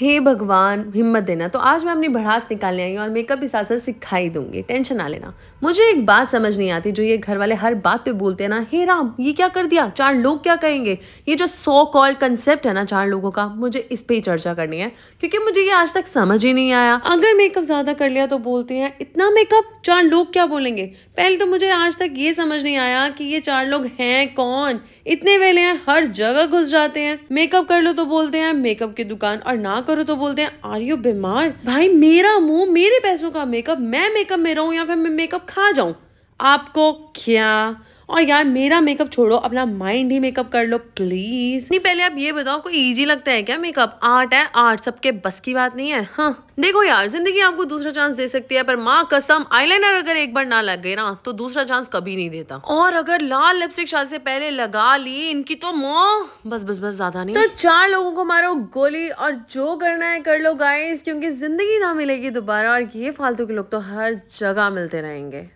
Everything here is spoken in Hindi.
हे भगवान हिम्मत देना तो आज मैं अपनी भड़ास निकालने आई हूँ और मेकअप भी साथ सिखाई दूंगी टेंशन ना लेना मुझे एक बात समझ नहीं आती जो ये घर वाले हर बात पे बोलते हैं ना हे राम ये क्या कर दिया चार लोग क्या कहेंगे ये जो सो कॉल कंसेप्ट है ना चार लोगों का मुझे इस पर ही चर्चा करनी है क्योंकि मुझे ये आज तक समझ ही नहीं आया अगर मेकअप ज़्यादा कर लिया तो बोलते हैं इतना मेकअप चार लोग क्या बोलेंगे पहले तो मुझे आज तक ये समझ नहीं आया कि ये चार लोग हैं कौन इतने वेले हैं हर जगह घुस जाते हैं मेकअप कर लो तो बोलते हैं मेकअप की दुकान और ना करो तो बोलते हैं आर यू बीमार भाई मेरा मुंह मेरे पैसों का मेकअप मैं मेकअप में रहूं या फिर मैं मेकअप खा जाऊं आपको क्या और यार मेरा मेकअप छोड़ो अपना माइंड ही मेकअप कर लो प्लीज नहीं पहले आप ये बताओ कोई इजी लगता है क्या मेकअप आर्ट है आर्ट सबके बस की बात नहीं है हाँ देखो यार जिंदगी आपको दूसरा चांस दे सकती है पर माँ कसम आईलाइनर अगर एक बार ना लग गए ना तो दूसरा चांस कभी नहीं देता और अगर लाल लिपस्टिक शादी से पहले लगा ली इनकी तो मोह बस बस बस ज्यादा नहीं तो चार लोगों को मारो गोली और जो करना है कर लो गाइस क्योंकि जिंदगी ना मिलेगी दोबारा और ये फालतू के लोग तो हर जगह मिलते रहेंगे